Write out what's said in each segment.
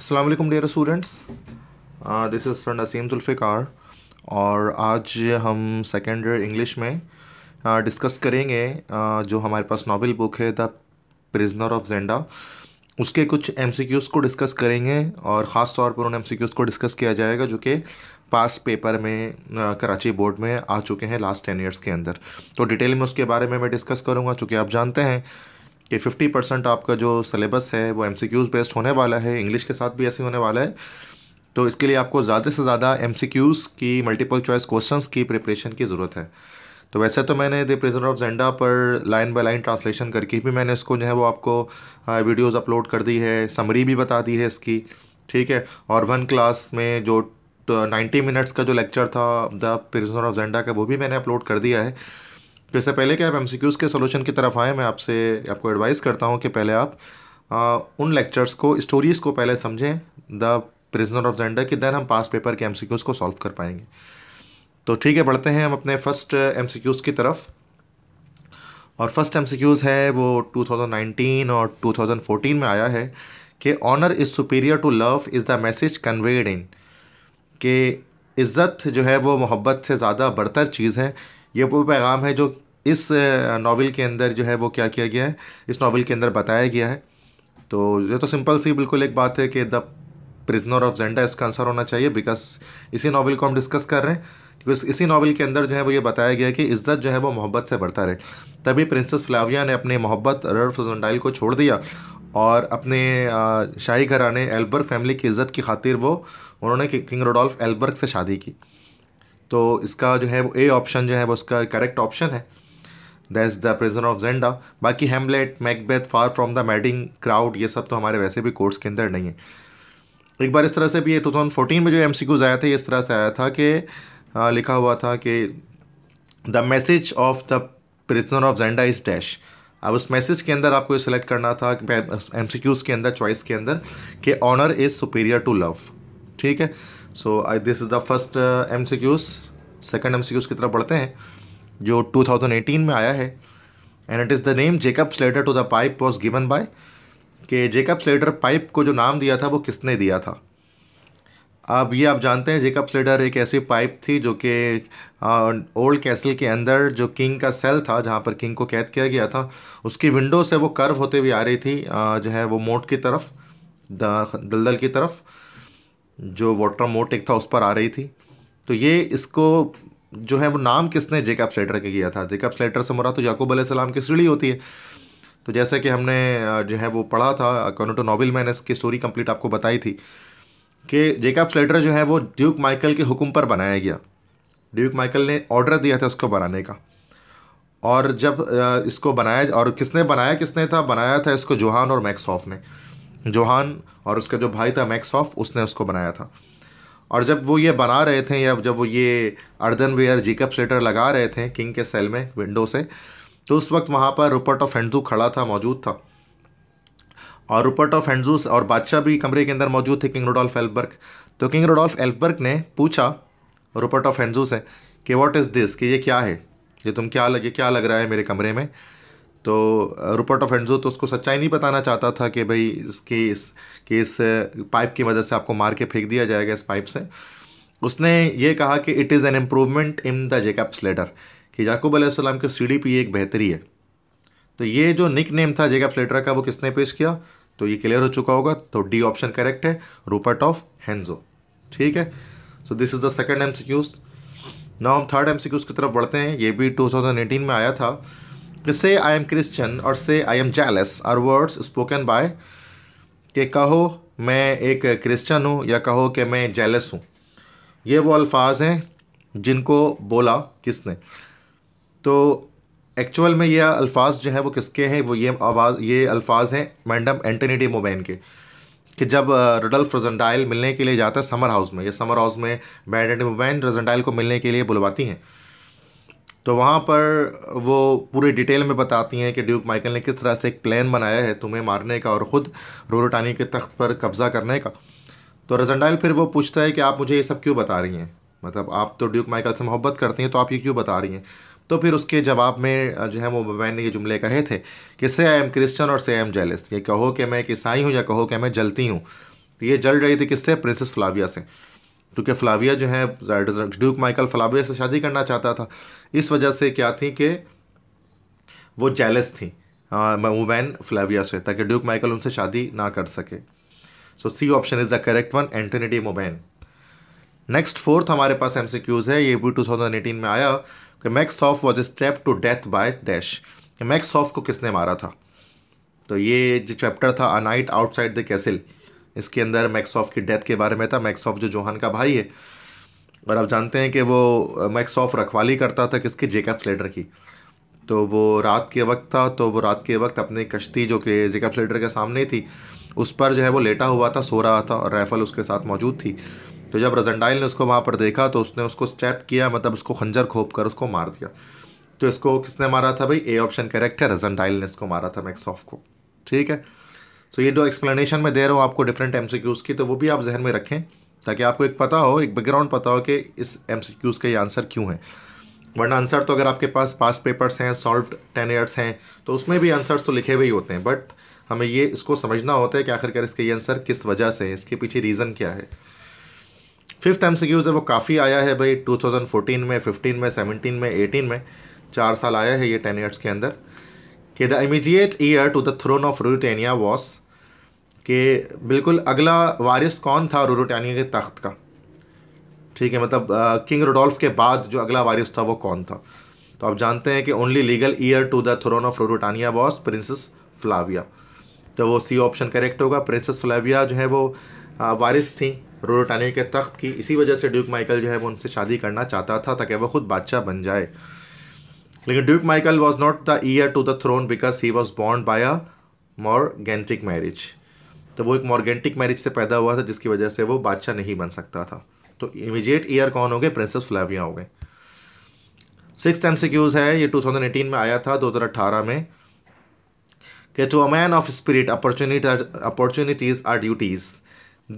Aslam dear students this is sir Naseem Zulfiqar और आज हम सेकेंड ईयर इंग्लिश में डिस्कस uh, करेंगे uh, जो हमारे पास नावल बुक है द प्रिजनर ऑफ जेंडा उसके कुछ एम को डिस्कस करेंगे और ख़ास तौर पर उन एम को डिस्कस किया जाएगा जो कि पास पेपर में uh, कराची बोर्ड में आ चुके हैं लास्ट टेन ईयर्स के अंदर तो डिटेल में उसके बारे में मैं डिस्कस करूँगा चूँकि आप जानते हैं कि 50 परसेंट आपका जो सलेबस है वो एम बेस्ड होने वाला है इंग्लिश के साथ भी ऐसे होने वाला है तो इसके लिए आपको ज़्यादा से ज़्यादा एम की मल्टीपल चॉइस क्वेश्चन की प्रिपरेशन की ज़रूरत है तो वैसे तो मैंने द प्रिजनर ऑफ जेंडा पर लाइन बाय लाइन ट्रांसलेशन करके भी मैंने इसको जो है वो आपको वीडियोस अपलोड कर दी है समरी भी बता दी है इसकी ठीक है और वन क्लास में जो नाइन्टी मिनट्स का जो लेक्चर था द प्रिजनर ऑफ जेंडा का वो भी मैंने अपलोड कर दिया है जैसे तो पहले कि आप एम के सोल्यूशन की तरफ आएँ मैं आपसे आपको एडवाइस करता हूँ कि पहले आप आ, उन लेक्चर्स को स्टोरीज़ को पहले समझें द प्रिजनर ऑफ जेंडर कि देन हम पास पेपर के एम को सॉल्व कर पाएंगे तो ठीक है बढ़ते हैं हम अपने फर्स्ट एम uh, की तरफ और फर्स्ट एम है वो 2019 और 2014 में आया है कि honour is superior to love is the message conveyed in कि इज़्ज़त जो है वो मोहब्बत से ज़्यादा बढ़तर चीज़ है ये वो पैगाम है जो इस नावल के अंदर जो है वो क्या किया गया है इस नावल के अंदर बताया गया है तो ये तो सिंपल सी बिल्कुल एक बात है कि द प्रिजनर ऑफ जेंडा इसका आंसर होना चाहिए बिकॉज इसी नावल को हम डिस्कस कर रहे हैं क्योंकि इसी नावल के अंदर जो है वो ये बताया गया कि इज्जत जो है वो मोहब्बत से बढ़ता रहे तभी प्रिंसेस फ्लाविया ने अपने मोहब्बत रर्फ जोंडाइल को छोड़ दिया और अपने शाही घराने एल्बर्ग फैमिली की इज्जत की खातिर वो उन्होंने किंग रोडोल्फ एल्बर्ग से शादी की तो इसका जो है वो ए ऑप्शन जो है वो उसका करेक्ट ऑप्शन है that is the prison of Zenda बाकी Hamlet Macbeth far from the madding crowd ये सब तो हमारे वैसे भी कोर्स के अंदर नहीं है एक बार इस तरह से भी ये 2014 में जो एम आया था ये इस तरह से आया था कि लिखा हुआ था कि the message of the prisoner of Zenda is dash अब उस मैसेज के अंदर आपको सिलेक्ट करना था एम सी के अंदर चॉइस के अंदर कि honour is superior to love ठीक है so I this is the first M C Qs second M C Qs की तरफ बढ़ते हैं जो 2018 में आया है and it is the name Jacob's ladder to the pipe was given by के जेकब स्लेटर पाइप को जो नाम दिया था वो किसने दिया था अब ये आप जानते हैं जेकब स्लेटर एक ऐसी पाइप थी जो कि ओल्ड uh, कैसल के अंदर जो किंग का सेल था जहाँ पर किंग को कैद किया गया था उसकी विंडो से वो कर्व होते हुए आ रही थी आ, uh, जो है वो मोट की तरफ दलदल की तरफ जो वाटर मोटेक था उस पर आ रही थी तो ये इसको जो है वो नाम किसने जेकब स्लेटर के किया था जेकब स्लेटर से मुरा तो याकूब सलाम की सीढ़ी होती है तो जैसे कि हमने जो है वो पढ़ा था अकॉर्डिंग टू नावल मैंने इसकी स्टोरी कंप्लीट आपको बताई थी कि जेकब स्लेटर जो है वो ड्यूक माइकल के हुक्म पर बनाया गया ड्यूक माइकल ने ऑर्डर दिया था उसको बनाने का और जब इसको बनाया और किसने बनाया किसने था बनाया था इसको जोहान और मैक्सॉफ ने जोहान और उसका जो भाई था मैक्सॉफ उसने उसको बनाया था और जब वो ये बना रहे थे या जब वो ये अर्दन वेयर जिकअप स्लेटर लगा रहे थे किंग के सेल में विंडो से तो उस वक्त वहाँ पर रुपर्ट ऑफ हेंडजू खड़ा था मौजूद था और रुपर्ट ऑफ हेंडजू और बादशाह भी कमरे के अंदर मौजूद थे किंग रोडोल्फ एल्फबर्ग तो किंग रोडोल्फ एल्फबर्ग ने पूछा रुपर्ट ऑफ हेंडजू से कि वॉट इज़ दिस कि ये क्या है ये तुम क्या लगे क्या लग रहा है मेरे कमरे में तो रुपर्ट ऑफ एंडजो तो उसको सच्चाई नहीं बताना चाहता था कि भाई इसके इस के इस पाइप की वजह से आपको मार के फेंक दिया जाएगा इस पाइप से उसने ये कहा कि it is an improvement in the Jacob's ladder कि याकूब अलैहिस्सलाम सी डी पी एक बेहतरी है तो ये जो निक नेम था जेकब्स लेटर का वो किसने पेश किया तो ये क्लियर हो चुका होगा तो डी ऑप्शन करेक्ट है रूपर्ट ऑफ हैंजो ठीक है so this is the second M C Qs now हम थर्ड एम सी क्यूज़ की तरफ बढ़ते हैं ये भी टू थाउजेंड एटीन में आया था से आई एम क्रिश्चन और से I am jealous are words spoken by के कहो मैं एक क्रिश्चन हूँ या कहो कि मैं जेलस हूँ ये वो अल्फाज हैं जिनको बोला किसने तो एक्चुअल में ये अल्फाज जो हैं वो किसके हैं वो ये आवाज़ ये अल्फाज हैं मैडम एंटनी डी मोबैन के कि जब रडल फ्रजेंडाइल मिलने के लिए जाता है समर हाउस में या समर हाउस में मैडम डी मोबैन रजेंडाइल को मिलने के लिए बुलवाती हैं तो वहाँ पर वो पूरे डिटेल में बताती हैं कि ड्यूक माइकल ने किस तरह से एक प्लान बनाया है तुम्हें मारने का और ख़ुद रोरोटानी के तख्त पर कब्ज़ा करने का तो रजनडाइल फिर वो पूछता है कि आप मुझे ये सब क्यों बता रही हैं मतलब आप तो ड्यूक माइकल से मोहब्बत करती हैं तो आप ये क्यों बता रही हैं तो फिर उसके जवाब में जो है वो मैन ने ये जुमले कहे थे कि से आई एम क्रिश्चन और से आई एम जेलिस ये कहो कि मैं एक ईसाई हूँ या कहो कि मैं जलती हूँ तो ये जल रही थी किससे प्रिंसेस फ्लाविया से क्योंकि फ्लाविया जो है ड्यूक माइकल फ्लाविया से शादी करना चाहता था इस वजह से क्या थी कि वो जेलस थी वुमैन फ्लाविया से ताकि ड्यूक माइकल उनसे शादी ना कर सके so C option is the correct one Antoinette Mauban Mauban next fourth हमारे पास एम है ये भी एटीन में आया कि Max Holf was stabbed to death by dash Max Holf को किसने मारा था तो ये जो चैप्टर था a night outside the castle इसके अंदर मैक्सॉफ की डेथ के बारे में था मैक्सॉफ जो जोहान का भाई है और आप जानते हैं कि वो मैक्सॉफ रखवाली करता था किसके जेकब स्लेडर की तो वो रात के वक्त था तो वो रात के वक्त अपनी कश्ती जो कि जेकब स्लेडर के सामने थी उस पर जो है वो लेटा हुआ था सो रहा था और राइफल उसके साथ मौजूद थी तो जब रजनडाइल ने उसको वहाँ पर देखा तो उसने उसको स्टेप किया मतलब उसको खंजर खोप कर उसको मार दिया तो इसको किसने मारा था भाई ए ऑप्शन करेक्ट है रजनडाइल ने इसको मारा था मैक्सॉफ को ठीक है सो ये दो एक्सप्लेनेशन मैं दे रहा हूँ आपको डिफरेंट एम की तो वो भी आप जहन में रखें ताकि आपको एक पता हो एक बैकग्राउंड पता हो कि इस एम का ये आंसर क्यों है वरना आंसर तो अगर आपके पास पास पेपर्स हैं सॉल्व टेन ईयर्स हैं तो उसमें भी आंसर्स तो लिखे हुए ही होते हैं बट हमें ये इसको समझना होता है कि आखिरकार इसके ये आंसर किस वजह से है इसके पीछे रीज़न क्या है फिफ्थ एम है वो काफ़ी आया है भाई टू में फ़िफ्टीन में सेवनटीन में एटीन में चार साल आया है ये टेन ईयर्स के अंदर कि the immediate heir to the throne of Ruritania was के बिल्कुल अगला वारिस कौन था रूटानिया के तख्त का ठीक है मतलब किंग रोडोल्फ के बाद जो अगला वारिस था वो कौन था तो आप जानते हैं कि only legal heir to the throne of Ruritania was princess Flavia तो वो सी ऑप्शन करेक्ट होगा प्रिंसेस फ्लाविया जो है वो वारिस थी रोरोटानिया के तख्त की इसी वजह से ड्यूक माइकल जो है वो उनसे शादी करना चाहता था ताकि वो खुद बादशाह बन जाए लेकिन Duke Michael was not the heir to the throne because he was बॉन्ड बाय अ मॉर्गेंटिक मैरिज तो वो एक मॉर्गेंटिक मैरिज से पैदा हुआ था जिसकी वजह से वो बादशाह नहीं बन सकता था तो इमीजिएट ईयर कौन हो गए प्रिंसेस फ्लाविया हो गए सिक्स एम है ये 2018 में आया था 2018 में कि to a man of spirit opportunity opportunities are duties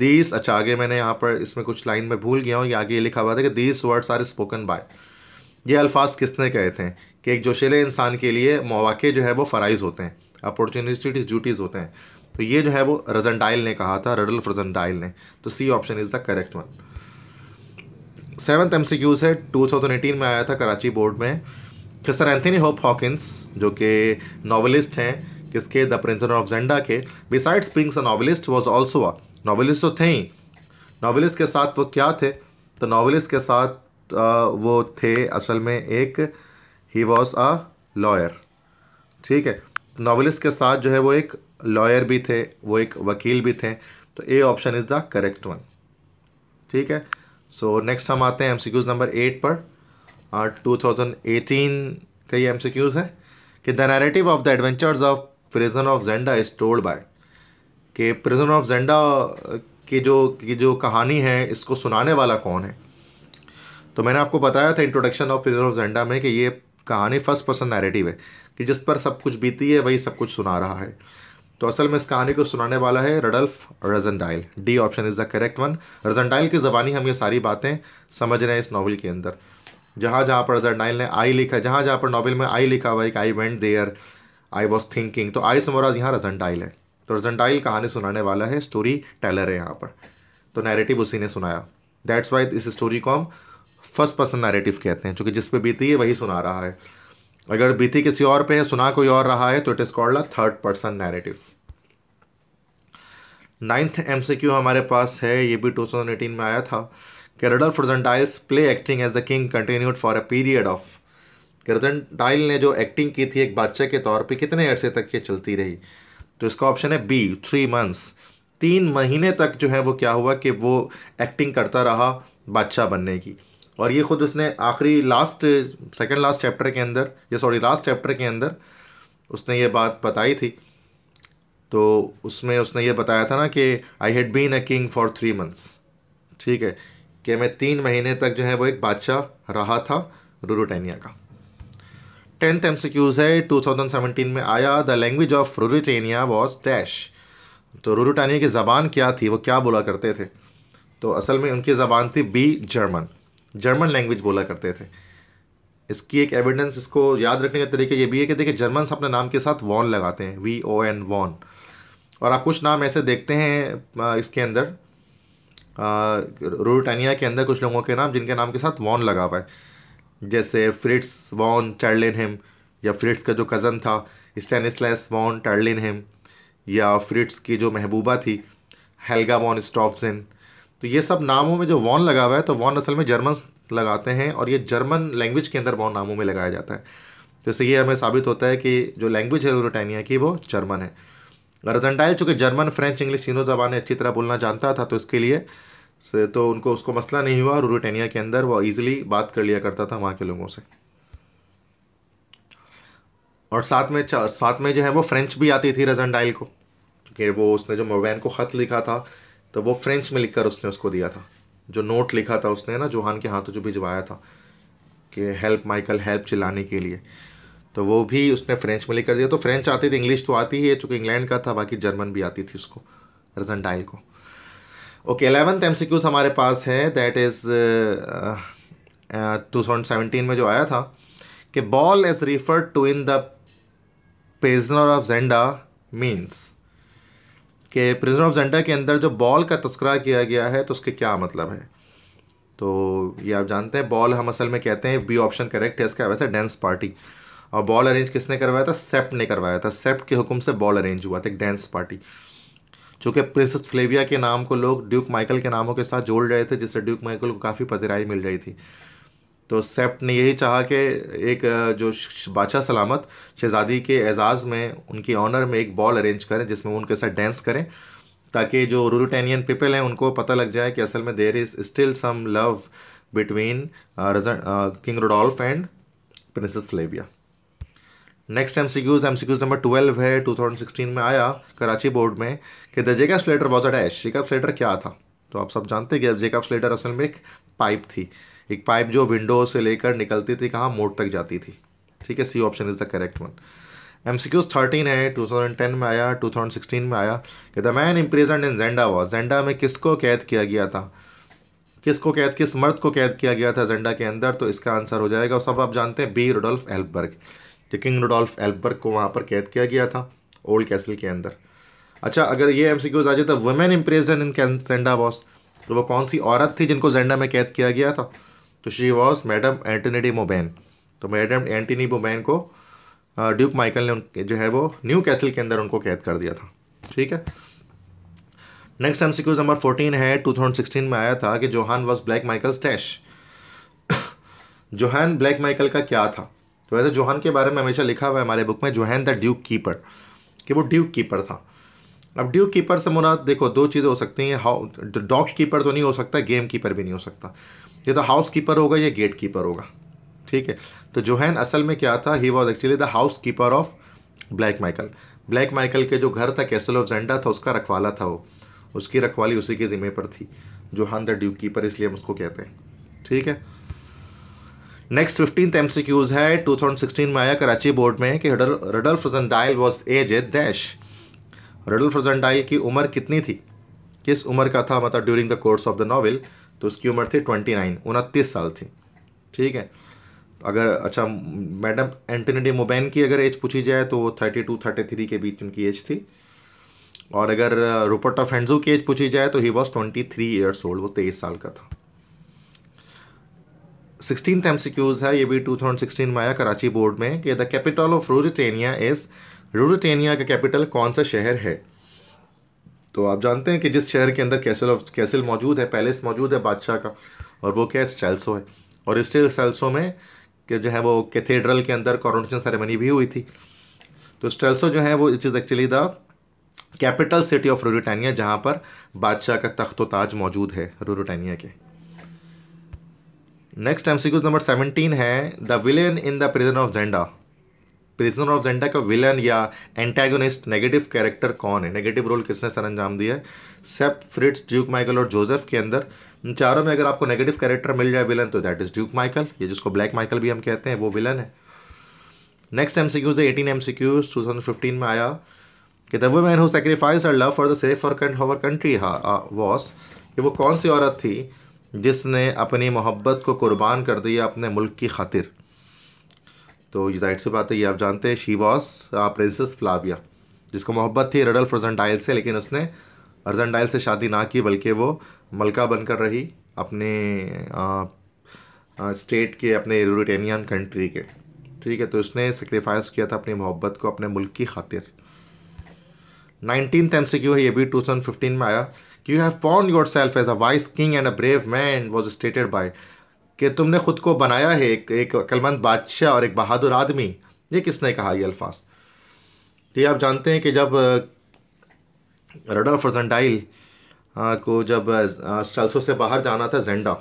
these अच्छा आगे मैंने यहाँ पर इसमें कुछ लाइन में भूल गया हूँ ये आगे ये लिखा हुआ था कि these words are spoken by ये अल्फाज किसने कहे थे कि एक जोशीले इंसान के लिए मौाक़े जो है वो फ़राइज़ होते हैं अपॉर्चुनिटीज़ ड्यूटीज़ होते हैं तो ये जो है वो डाइल ने कहा था रडल डाइल ने तो C option is the correct one seventh M C Qs है टू थाउजेंड एटीन में आया था कराची बोर्ड में कि सर एंथनी होप हॉकिस जो कि नावलिस्ट हैं किसके द प्रिंसर ऑफ जेंडा के besides being a novelist was also a novelist तो थे ही नावलिस्ट के साथ वो क्या थे तो नावलिस्ट के साथ वो थे असल में एक ही वॉज अ लॉयर ठीक है नॉवलिस्ट के साथ जो है वो एक लॉयर भी थे वो एक वकील भी थे तो A option is the correct one ठीक है सो so, नेक्स्ट हम आते हैं एमसीक्यूज नंबर एट पर टू थाउजेंड एटीन का ये एमसीक्यूज है कि the narrative of the adventures of prison of Zenda is told by के प्रिजन ऑफ जेंडा की जो की जो कहानी है इसको सुनाने वाला कौन है तो मैंने आपको बताया था introduction of prisoner of Zenda में कि ये कहानी फर्स्ट पर्सन नैरेटिव है कि जिस पर सब कुछ बीती है वही सब कुछ सुना रहा है तो असल में इस कहानी को सुनाने वाला है Rudolf Rassendyll D option is the correct one Rassendyll की ज़बानी हम ये सारी बातें समझ रहे हैं इस नावल के अंदर जहाँ जहाँ पर रजनडाइल ने आई लिखा जहाँ जहाँ पर नावल में आई लिखा हुआ है कि I went there I was thinking तो आई समोराज यहाँ रजनडाइल है तो रजनडाइल कहानी सुनाने वाला है स्टोरी टेलर है यहाँ पर तो नैरेटिव उसी ने सुनाया दैट्स वाई इस स्टोरी को हम फर्स्ट पर्सन नैरेटिव कहते हैं चूंकि जिस पे बीती है वही सुना रहा है अगर बीती किसी और पे है सुना कोई और रहा है तो it is called a third person narrative ninth MCQ हमारे पास है ये भी 2018 में आया था कि Rudolf Rassendyll's play acting as the king continued for a period of Rassendyll ने जो एक्टिंग की थी एक बादशाह के तौर पे कितने अर्से तक ये चलती रही तो इसका ऑप्शन है बी थ्री मंथ्स तीन महीने तक जो है वो क्या हुआ कि वो एक्टिंग करता रहा बादशाह बनने की और ये खुद उसने आखिरी लास्ट सेकंड लास्ट चैप्टर के अंदर या सॉरी लास्ट चैप्टर के अंदर उसने ये बात बताई थी तो उसमें उसने ये बताया था ना कि I had been a king for three months ठीक है कि मैं तीन महीने तक जो है वो एक बादशाह रहा था रूरोटेनिया का टेंथ एम है 2017 में आया the language of Ruritania was dash तो रूरोटेनिया की ज़बान क्या थी वो क्या बोला करते थे तो असल में उनकी ज़बान थी बी जर्मन जर्मन लैंग्वेज बोला करते थे इसकी एक एविडेंस इसको याद रखने का तरीका ये भी है कि देखिए जर्मन अपने नाम के साथ वॉन लगाते हैं वी ओ एन वॉन और आप कुछ नाम ऐसे देखते हैं इसके अंदर रूटानिया के अंदर कुछ लोगों के नाम जिनके नाम के साथ वॉन लगा हुआ है जैसे फ्रिट्स वॉन टर्लिनहेम या फ्रिट्स का जो कज़न था स्टेनिस्लैस वॉन टर्लिनहेम या फ्रिट्स की जो महबूबा थी हेल्गा वॉन स्टॉफसन तो ये सब नामों में जो वॉन लगा हुआ है तो वॉन असल में जर्मन लगाते हैं और ये जर्मन लैंग्वेज के अंदर वॉन नामों में लगाया जाता है जैसे ये हमें साबित होता है कि जो लैंग्वेज है ब्रिटानिया की वो जर्मन है अर्जेंटाइन चूँकि जर्मन फ्रेंच इंग्लिश तीनों ज़बान अच्छी तरह बोलना जानता था तो इसके लिए से तो उनको उसको मसला नहीं हुआ रूरोटानिया के अंदर वो ईज़िली बात कर लिया करता था वहाँ के लोगों से और साथ में साथ में जो है वो फ्रेंच भी आती थी रजन डाइल को क्योंकि वो उसने जो मोबैन को ख़त लिखा था तो वो फ्रेंच में लिखकर उसने उसको दिया था जो नोट लिखा था उसने ना जोहान के हाथों जो भिजवाया था कि हेल्प माइकल हेल्प चिल्लाने के लिए तो वो भी उसने फ्रेंच में लिखकर दिया तो फ्रेंच आती थी इंग्लिश तो आती ही है चूंकि इंग्लैंड का था बाकी जर्मन भी आती थी उसको रजनटाइल को ओके एलेवंथ एम हमारे पास है that is two thousand seventeen में जो आया था कि ball is referred to in the prisoner of Zenda means कि प्रिजनर ऑफ जेंडा के अंदर जो बॉल का तस्करा किया गया है तो उसके क्या मतलब है तो ये आप जानते हैं बॉल हम असल में कहते हैं बी ऑप्शन करेक्ट है इसका वैसे डांस पार्टी और बॉल अरेंज किसने करवाया था सेप्ट ने करवाया था सेप्ट के हुक्म से बॉल अरेंज हुआ था एक डांस पार्टी चूँकि प्रिंसेस फ्लेविया के नाम को लोग ड्यूक माइकल के नामों के साथ जोड़ रहे थे जिससे ड्यूक माइकल को काफ़ी पदराई मिल रही थी तो सेप्ट ने यही चाहा कि एक जो बादशाह सलामत शहज़ादी के एजाज़ में उनके ऑनर में एक बॉल अरेंज करें जिसमें उनके साथ डांस करें ताकि जो रूरुटेनियन पीपल हैं उनको पता लग जाए कि असल में there is still some love between king Rudolf and princess Flavia next M C Qs M C Qs number twelve है टू थाउजेंड सिक्सटीन में आया कराची बोर्ड में कि the Jacob Slater was a dash Jacob Slater क्या था तो आप सब जानते हैं कि जेकब स्लेटर असल में एक पाइप थी एक पाइप जो विंडो से लेकर निकलती थी कहाँ मोड तक जाती थी ठीक है C option is the correct one M C Qs thirteen है टू थाउजेंड टेन में आया टू थाउजेंड सिक्सटीन में आया कि the man imprisoned in Zenda was Zenda में किसको कैद किया गया था किसको कैद किस मर्द को कैद किया गया था जेंडा के अंदर तो इसका आंसर हो जाएगा सब आप जानते हैं बी रोडोल्फ एल्बर्ग जो किंग रोडोल्फ एल्बर्ग को वहाँ पर कैद किया गया था ओल्ड कैसल के अंदर अच्छा अगर ये एम सी क्यूज आ जाए तो वुमेन इम्प्रेजेंट इन जेंडा वॉज तो वो कौन सी औरत थी जिनको जेंडा में कैद किया गया था तो she was madam Antoinette de Mauban तो मैडम एंटनी मोबैन को ड्यूक uh, माइकल ने उनके जो है वो न्यू कैसल के अंदर उनको कैद कर दिया था ठीक है नेक्स्ट एम नंबर फोर्टीन है टू थाउजेंड सिक्सटीन में आया था कि Johann was Black Michael dash Johann Black Michael का क्या था तो वैसे जोहान के बारे में हमेशा लिखा हुआ है हमारे बुक में जोहान द ड्यूक कीपर कि वो ड्यूक कीपर था अब ड्यूक कीपर से मुराद देखो दो चीज़ें हो सकती हैं हाउ डॉग कीपर तो नहीं हो सकता गेम कीपर भी नहीं हो सकता ये तो हाउस कीपर होगा या गेट कीपर होगा ठीक है तो जोहैन असल में क्या था he was actually the housekeeper of Black Michael Black Michael के जो घर था कैसल ऑफ जेंडा था उसका रखवाला था वो उसकी रखवाली उसी के ज़िम्मे पर थी जोहान द ड्यूक कीपर इसलिए हम उसको कहते हैं ठीक है next fifteen M C Qs है टू थाउजेंड सिक्सटीन में आया कराची बोर्ड में कि Rudolf Rassendyll was age a dash Rudolf Rassendyll की उम्र कितनी थी किस उम्र का था मतलब during the course of the novel तो उसकी उम्र थी ट्वेंटी नाइन उनतीस साल थी ठीक है अगर अच्छा मैडम एंटनी डी मोबैन की अगर एज पूछी जाए तो वो थर्टी टू थर्टी थ्री के बीच उनकी एज थी और अगर रूपर्ट ऑफ एंडजू की एज पूछी जाए तो he was twenty three years old वो तेईस साल का था सिक्सटीन एम है ये भी टू थाउजेंड सिक्सटीन में आया कराची बोर्ड में कि the capital of Ruritania is Ruritania का कैपिटल कौन सा शहर है तो आप जानते हैं कि जिस शहर के अंदर कैसल ऑफ कैसल मौजूद है पैलेस मौजूद है बादशाह का और वो क्या है स्टैल्सो है और स्टिल स्टैल्सो में के जो है वो कैथेड्रल के अंदर कॉरोनेशन सेरेमनी भी हुई थी तो स्टैल्सो जो है वो it is actually the capital city of Ruritania जहाँ पर बादशाह का तख्त व ताज मौजूद है रूरिटानिया के नेक्स्ट एम नंबर सेवनटीन है the villain in the prison of Zenda prisoner of Zenda का विलन या एंटेगोनिस्ट नेगेटिव कैरेक्टर कौन है नेगेटिव रोल किसने सर अंजाम दिया है सेप फ्रिट्स ड्यूक माइकल और जोसेफ के अंदर इन चारों में अगर आपको नेगेटिव कैरेक्टर मिल जाए विलन तो दैट इज ड्यूक माइकल ये जिसको ब्लैक माइकल भी हम कहते हैं वो विलन है next M C Qs eighteen M C Qs two thousand fifteen में आया कि the women who sacrifice her love for the sake for her country was कि वो कौन सी औरत थी जिसने अपनी मोहब्बत को कुर्बान कर दिया अपने मुल्क की खातिर तो जाहिर सी बात है ये आप जानते हैं शी वॉस प्रिंसेस फ्लाविया जिसको मोहब्बत थी रडल अर्जेंटाइल से लेकिन उसने अर्जेंटाइल से शादी ना की बल्कि वो मलका बनकर रही अपने आ, आ, स्टेट के अपने यूरोटेनियन कंट्री के ठीक है तो उसने सेक्रीफाइस किया था अपनी मोहब्बत को अपने मुल्क की खातिर नाइनटीन एम से क्यों है ये भी टू थाउजेंड फिफ्टीन में आया कि you have found yourself as a wise king and a brave man was stated by कि तुमने खुद को बनाया है एक एक अक्लमंद बादशाह और एक बहादुर आदमी ये किसने कहा ये अल्फाज ये आप जानते हैं कि जब रडर फर्जेंडाइल को जब सल्सो से बाहर जाना था जेंडा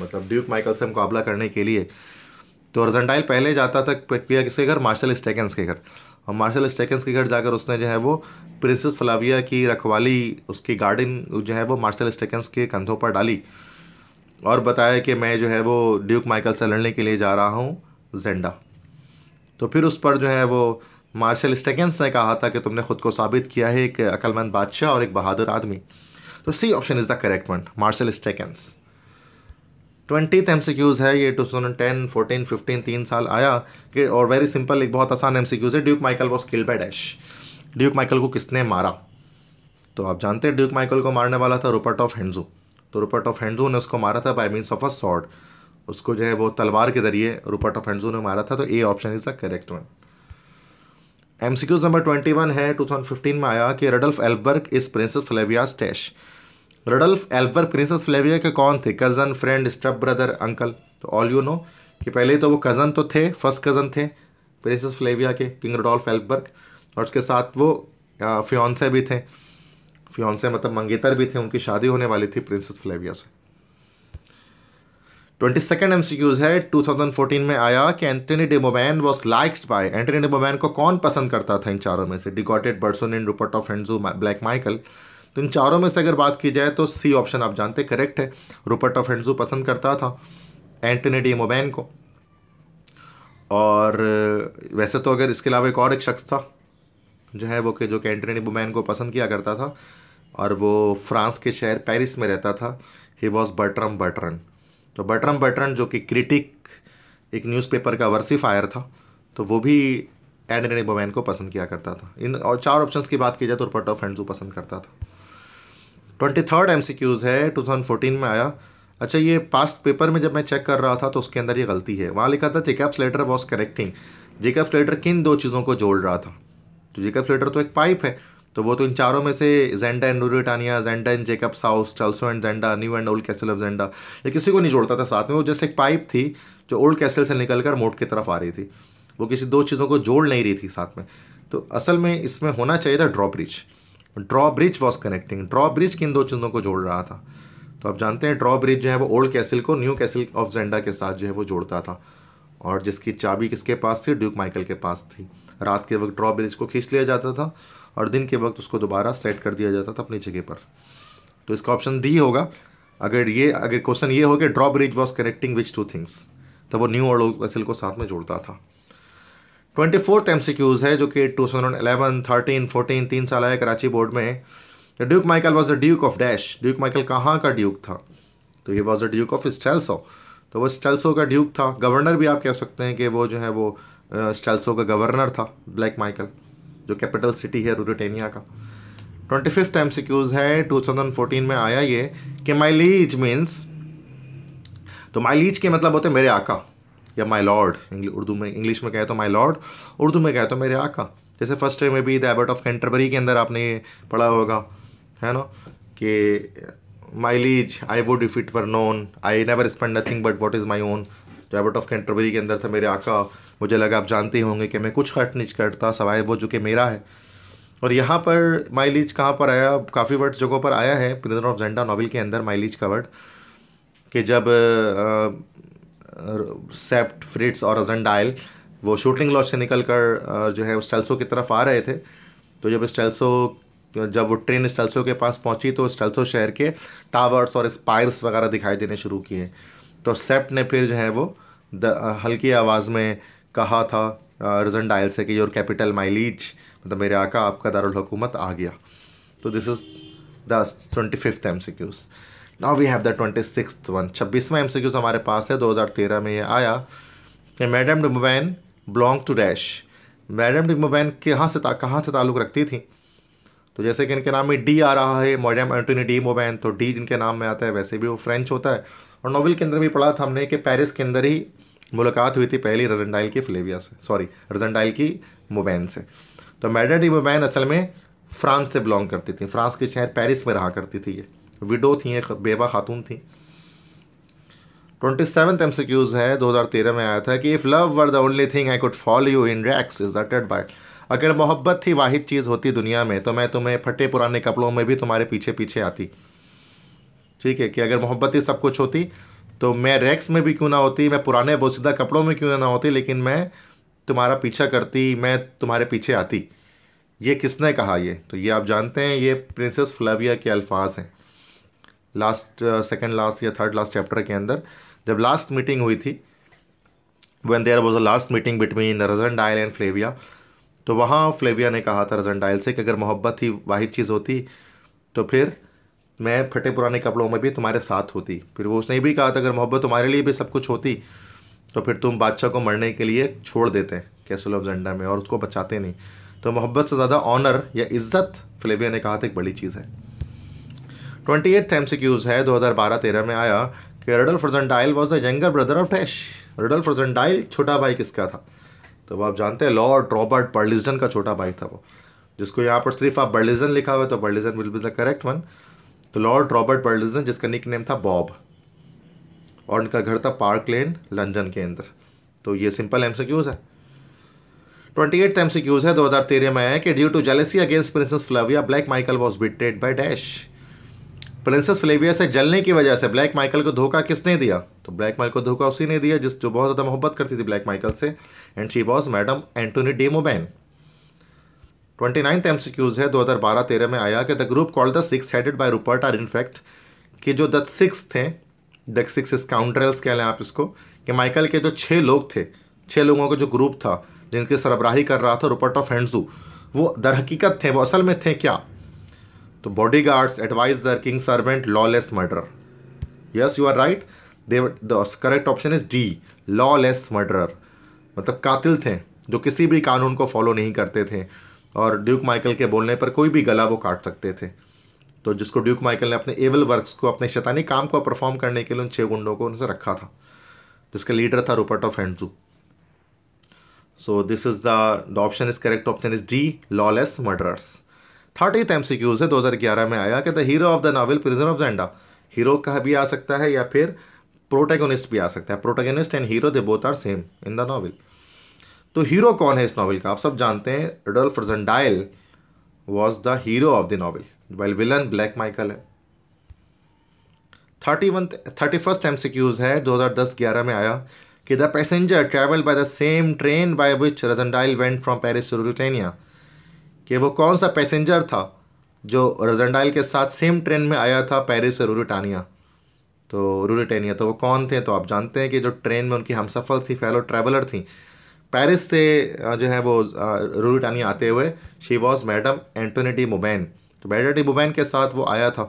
मतलब ड्यूक माइकल से मुकाबला करने के लिए तो अर्जेंटाइल पहले जाता था पिया किसके घर मार्शल स्टेकेंस के घर और मार्शल स्टेकेंस के घर जाकर उसने जो है वो प्रिंसेस फ्लाविया की रखवाली उसकी गार्डन जो है वो मार्शल स्टेकेंस के कंधों पर डाली और बताया कि मैं जो है वो ड्यूक माइकल से लड़ने के लिए जा रहा हूँ जेंडा तो फिर उस पर जो है वो मार्शल स्टेकेंस ने कहा था कि तुमने खुद को साबित किया है एक अकलमंद बादशाह और एक बहादुर आदमी तो C option is the correct one Marshal Strakencz twenty M C Qs है ये two thousand ten fourteen fifteen तीन साल आया कि और वेरी सिंपल एक बहुत आसान एम सी क्यूज़ है duke Michael was killed by dash duke Michael को किसने मारा तो आप जानते हैं ड्यूक माइकल को मारने वाला था रोपर्ट ऑफ हेंडजू तो रुपर्ट ऑफ हैंडजो ने उसको मारा था by means of a short उसको जो है वो तलवार के जरिए रुपर्ट ऑफ हैंडजो ने मारा था तो A option is the correct one M C Qs number twenty one है टू थाउजेंड फिफ्टीन में आया कि Rudolf Elphberg is princess Flavia dash Rudolf Elphberg princess Flavia के कौन थे cousin friend stepbrother uncle तो ऑल यू नो कि पहले तो वो कज़न तो थे फर्स्ट कज़न थे प्रिंसेस फ्लेविया के किंग रडोल्फ एल्बर्ग और उसके साथ वो फ्योन्से भी थे फ्योन्से मतलब मंगेतर भी थे उनकी शादी होने वाली थी प्रिंसेस फ्लेविया से ट्वेंटी सेकेंड एम है 2014 में आया कि Antoinette de Mauban was likes by Antoinette de Mauban को कौन पसंद करता था इन चारों में से डिकॉटेड बर्सोन इन Rupert of Hentzau Black Michael तो इन चारों में से अगर बात की जाए तो सी ऑप्शन आप जानते करेक्ट है रूपर्ट ऑफ हेंजू पसंद करता था एंटनी डेमोबैन को और वैसे तो अगर इसके अलावा एक और एक शख्स था जो है वो के जो कि एंटनी डेमोबैन को पसंद किया करता था और वो फ्रांस के शहर पेरिस में रहता था ही वॉज बर्ट्रम बर्ट्रन तो बर्ट्रम बर्ट्रन जो कि क्रिटिक एक न्यूज़पेपर का वर्सीफायर था तो वो भी एंड रेनी बोमैन को पसंद किया करता था इन और चार ऑप्शंस की बात की जाए तो रुपर्ट ऑफ को पसंद करता था twenty third M C Qs है टू थाउजेंड में आया अच्छा ये पास्ट पेपर में जब मैं चेक कर रहा था तो उसके अंदर ये गलती है वहाँ लिखा था Jacob Slater was connecting Jacob Slater किन दो चीज़ों को जोड़ रहा था तो जेकअप स्लेटर तो एक पाइप है तो वो तो इन चारों में से जेंडा and नूरिटानिया जेंडा and Jacob Strelsau and Zenda new and old castle of Zenda ये किसी को नहीं जोड़ता था साथ में वो जैसे एक पाइप थी जो ओल्ड कैसल से निकल कर मोट की तरफ आ रही थी वो किसी दो चीज़ों को जोड़ नहीं रही थी साथ में तो असल में इसमें होना चाहिए था drawbridge drawbridge was connecting drawbridge किन दो चीज़ों को जोड़ रहा था तो आप जानते हैं ड्रॉ ब्रिज जो है वो ओल्ड कैसल को न्यू कैसल ऑफ जेंडा के साथ जो है वो जोड़ता था और जिसकी चाबी किसके पास थी ड्यूक माइकल के पास थी रात के वक्त ड्रॉ ब्रिज को खींच लिया जाता था और दिन के वक्त उसको दोबारा सेट कर दिया जाता था अपनी जगह पर तो इसका ऑप्शन डी होगा अगर ये अगर क्वेश्चन ये हो कि drawbridge was connecting which two things तो वो न्यू और वसिल को साथ में जोड़ता था twenty fourth M C Qs है जो कि two thousand eleven thirteen fourteen तीन साल आया कराची बोर्ड में duke Michael was a duke of dash duke Michael कहाँ का ड्यूक था तो ये was a duke of Strelsau तो वो स्टेल्सो का ड्यूक था गवर्नर भी आप कह सकते हैं कि वो जो है वो स्टेल्सो का गवर्नर था ब्लैक माइकल जो कैपिटल सिटी है रूरिटेनिया का ट्वेंटी फिफ्थ एम है फोर्टीन में आया ये कि माई लीज मीन्स तो माई लीज के मतलब होते हैं मेरे आका या माई लॉर्ड उर्दू में इंग्लिश में कहे तो माई लॉर्ड उर्दू में कहे तो मेरे आका जैसे फर्स्ट टाइम में भी द एबर्ट ऑफ कैंटरबरी के अंदर आपने पढ़ा होगा है ना कि my liege I would if it were known I never spend nothing but what is my own जो एबर्ट ऑफ कैंटरबरी के अंदर था मेरे आका मुझे लगा आप जानते होंगे कि मैं कुछ खर्च नहीं करता सवाए वो जो कि मेरा है और यहाँ पर माइलेज कहाँ पर आया काफ़ी वर्ड जगहों पर आया है प्रिंदर ऑफ जेंडा नावल के अंदर माइलेज का वर्ड कि जब सेप्ट फ्रिट्स और डायल वो शूटिंग लॉज से निकल कर जो है उस टेल्सो की तरफ आ रहे थे तो जब स्टेल्सो जब वो ट्रेन स्टेल्सो के पास पहुंची तो स्टेल्सो शहर के टावर्स और स्पायर्स वगैरह दिखाई देने शुरू किए तो सेप्ट ने फिर जो है वो हल्की आवाज़ में कहा था रिजन डायल से कि योर कैपिटल माइलीज मतलब मेरे आका आपका दारकूमत आ गया तो this is the twenty fifth M C Qs now we have the twenty six one छब्बीसवा एम सी क्यूज़ हमारे पास है दो हज़ार तेरह में ये आया कि madam de Mauban belong to dash madam de Mauban कहाँ से कहाँ से ताल्लुक़ रखती थी तो जैसे कि इनके नाम में डी आ रहा है मॉडम एंटोनी डी मोबैन तो डी जिनके नाम में आता है वैसे भी वो फ्रेंच होता है और नॉवल के अंदर भी पढ़ा था हमने कि पेरिस के अंदर ही मुलाकात हुई थी पहली रजनडाइल की फ्लेविया से सॉरी रजनडाइल की मुबैन से तो मैडा डी मुबैन असल में फ्रांस से बिलोंग करती थी फ्रांस के शहर पेरिस में रहा करती थी ये विडो थी एक बेवा खातून थी ट्वेंटी सेवन एम क्यूज़ है तेरह में आया था कि if love were the only thing I could follow you in rags is अटेड बाय अगर मोहब्बत थी वाहिद चीज़ होती दुनिया में तो मैं तुम्हें फटे पुराने कपड़ों में भी तुम्हारे पीछे पीछे आती ठीक है कि अगर मोहब्बत ही सब कुछ होती तो मैं रैक्स में भी क्यों ना होती मैं पुराने बोसीदा कपड़ों में क्यों ना होती लेकिन मैं तुम्हारा पीछा करती मैं तुम्हारे पीछे आती ये किसने कहा ये तो ये आप जानते हैं ये प्रिंसेस फ्लाविया के अल्फाज हैं लास्ट सेकेंड लास्ट या थर्ड लास्ट चैप्टर के अंदर जब लास्ट मीटिंग हुई थी when there was a last meeting between Rassendyll and Flavia तो वहाँ फ्लेविया ने कहा था रजन डायल से कि अगर मोहब्बत ही वाहिद चीज़ होती तो फिर मैं फटे पुराने कपड़ों में भी तुम्हारे साथ होती फिर वो उसने भी कहा था अगर मोहब्बत तुम्हारे लिए भी सब कुछ होती तो फिर तुम बादशाह को मरने के लिए छोड़ देते कैसल ऑफ झंडा में और उसको बचाते नहीं तो मोहब्बत से ज़्यादा ऑनर या इज्जत फ्लेविया ने कहा था एक बड़ी चीज़ है ट्वेंटी एट एम है दो हज़ार बारह तेरह में आया कि Rudolf Rassendyll was the younger brother of dash Rudolf Rassendyll छोटा भाई किसका था तो वो आप जानते हैं लॉर्ड रॉबर्ट बर्लिजन का छोटा भाई था वो जिसको यहाँ पर सिर्फ आप बर्लिजन लिखा हुआ है तो Burlesdon will be the correct one तो लॉर्ड रॉबर्ट बर्लिजन जिसका निक नेम था बॉब और उनका घर था पार्क लेन लंदन के अंदर तो ये सिंपल एम है ट्वेंटी एट एम है दो हज़ार तेरह में आया कि due to jealousy against princess Flavia Black Michael was बिटेड बाई डैश प्रिंसेस फ्लेविया से जलने की वजह से ब्लैक माइकल को धोखा किसने दिया तो ब्लैक माइकल को धोखा उसी ने दिया जिस जो बहुत ज़्यादा मोहब्बत करती थी ब्लैक माइकल से and she was madam Antoinette de Mauban twenty ninth M C Qs है बारह तेरह में आया कि the group called the six headed by Rupert are in fact कि जो द सिक्स थे द सिक्स स्काउंड्रेल्स कह लें आप इसको कि माइकल के जो छः लोग थे छः लोगों का जो ग्रुप था जिनकी सरबराही कर रहा था रूपर्ट ऑफ हैंडजू वो दर हकीकत थे वो असल में थे क्या तो bodyguards advisor king servant lawless murder yes you are right they the correct option is D lawless murder मतलब कातिल थे जो किसी भी कानून को फॉलो नहीं करते थे और ड्यूक माइकल के बोलने पर कोई भी गला वो काट सकते थे तो जिसको ड्यूक माइकल ने अपने एवल वर्क्स को अपने शैतानी काम को परफॉर्म करने के लिए उन छः गुंडों को उनसे रखा था जिसका लीडर था Rupert of Hentzau so this is the option is correct option is D lawless murderers thirtieth M C Qs है दो हज़ार ग्यारह में आया कि the hero of the novel prison of Zenda hero का भी आ सकता है या फिर प्रोटेगोनिस्ट भी आ सकता है protagonist and hero they both are same in the novel तो हीरो कौन है इस नावल का आप सब जानते हैं Rudolf Rassendyll was the hero of the novel well villain Black Michael है thirty one thirty first M C Qs है दो हज़ार दस ग्यारह में आया कि the passenger travel by the same train by which Rassendyll went from Paris to Ruritania कि वो कौन सा पैसेंजर था जो रजनडाइल के साथ सेम ट्रेन में आया था पेरिस से रूरिटानिया तो रूरिटानिया तो वो कौन थे तो आप जानते हैं कि जो ट्रेन में उनकी हमसफ़र थी फेलो ट्रैवलर थी पेरिस से जो है वो रूरिटानिया आते हुए she was madam Antoinette Mauban तो मैडम मुबैन के साथ वो आया था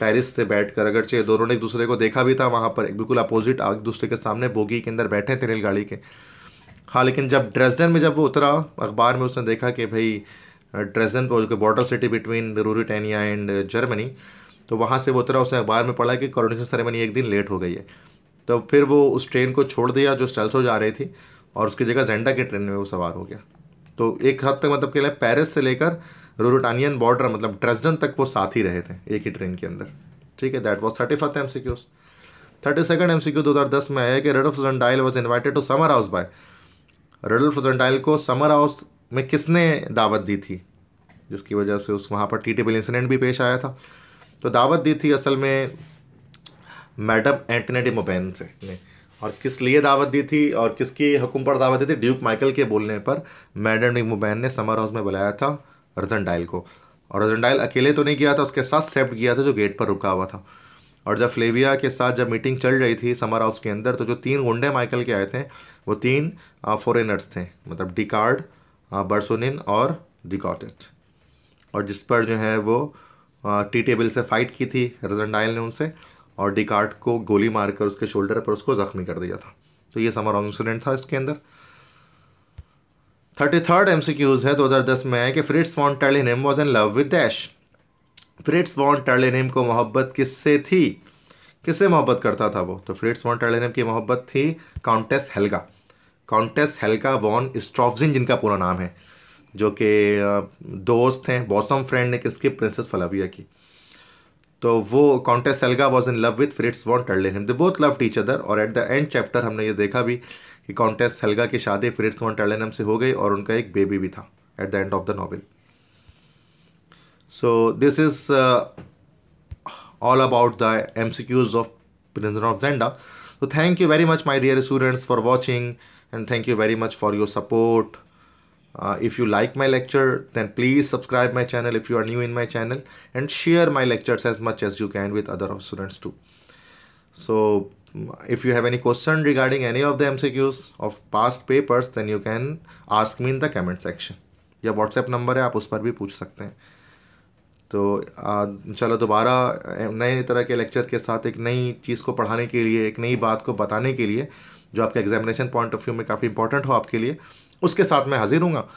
पेरिस से बैठ कर अगरचे दोनों ने एक दूसरे को देखा भी था वहाँ पर एक बिल्कुल अपोजिट एक दूसरे के सामने बोगी के अंदर बैठे थे रेलगाड़ी के हाँ लेकिन जब ड्रेसडन में जब वो उतरा अखबार में उसने देखा कि भाई ड्रेसडन पर border city between Ruritania and Germany तो वहाँ से वो उतरा उसने अखबार में पढ़ा कि कॉरोनेशन सेरेमनी एक दिन लेट हो गई है तो फिर वो उस ट्रेन को छोड़ दिया जो स्टेल्सो जा रही थी और उसकी जगह जेंडा के ट्रेन में वो सवार हो गया तो एक हद तक मतलब के पेरिस से लेकर रोरोटानियन बॉर्डर मतलब ड्रेसडन तक वो साथ ही रहे थे एक ही ट्रेन के अंदर ठीक है that was thirty fourth M C Qs thirty second M C Q दो हज़ार दस में आया कि Rudolf Rassendyll was invited to summer house by Rudolf Rassendyll को समर हाउस में किसने दावत दी थी जिसकी वजह से उस वहाँ पर टी टेबल इंसिडेंट भी पेश आया था तो दावत दी थी असल में मैडम एंटनेटी मोबैन से ने और किस लिए दावत दी थी और किसकी हुकुम पर दावत दी थी ड्यूक माइकल के बोलने पर मैडम निगमोबैन ने समर हाउस में बुलाया था रजन डायल को और रजन डायल अकेले तो नहीं गया था उसके साथ सेप्ट गया था जो गेट पर रुका हुआ था और जब फ्लेविया के साथ जब मीटिंग चल रही थी समर हाउस के अंदर तो जो तीन गुंडे माइकल के आए थे वो तीन फॉरेनर्स थे मतलब डिकार्ड बर्सोनिन और डिकॉटेट और जिस पर जो है वो टी टेबल से फाइट की थी रजन डायल ने उनसे और डिकार्ट को गोली मारकर उसके शोल्डर पर उसको ज़ख्मी कर दिया था तो ये समर इंसिडेंट था इसके अंदर thirty third M C Qs है दो हज़ार दस में है कि Fritz von Tarlenheim was in love with dash Fritz von Tarlenheim को मोहब्बत किससे थी किससे मोहब्बत करता था वो तो फ्रिट्स वॉन टर्लिनम की मोहब्बत थी countess Helga countess Helga von Strofzin जिनका पूरा नाम है जो कि दोस्त हैं बॉसम फ्रेंड ने किसकी प्रिंसेस फलाविया की तो वो countess Helga was in love with Fritz von Tarlenheim him they both love each other और एट द एंड चैप्टर हमने ये देखा भी कि कॉन्टेस्ट सेल्गा की शादी फ्रिट्स वॉन टर्लिनम से हो गई और उनका एक बेबी भी था at the end of the novel so this is all about the M C Qs of prison of Zenda तो thank you very much my dear students for watching and thank you very much for your support Uh, if you like my lecture, then please subscribe my channel if you are new in my channel and share my lectures as much as you can with other students too. So if you have any question regarding any of the MCQs of past papers, then you can ask me in the comment section. या WhatsApp number है आप उस पर भी पूछ सकते हैं तो चलो दोबारा नए तरह के लेक्चर के साथ एक नई चीज़ को पढ़ाने के लिए एक नई बात को बताने के लिए जो आपके एग्जामिनेशन पॉइंट ऑफ व्यू में काफ़ी इंपॉर्टेंट हो आपके लिए उसके साथ मैं हाजिर हूँ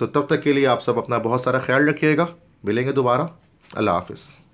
तो तब तक के लिए आप सब अपना बहुत सारा ख्याल रखिएगा मिलेंगे दोबारा अल्लाह हाफिज़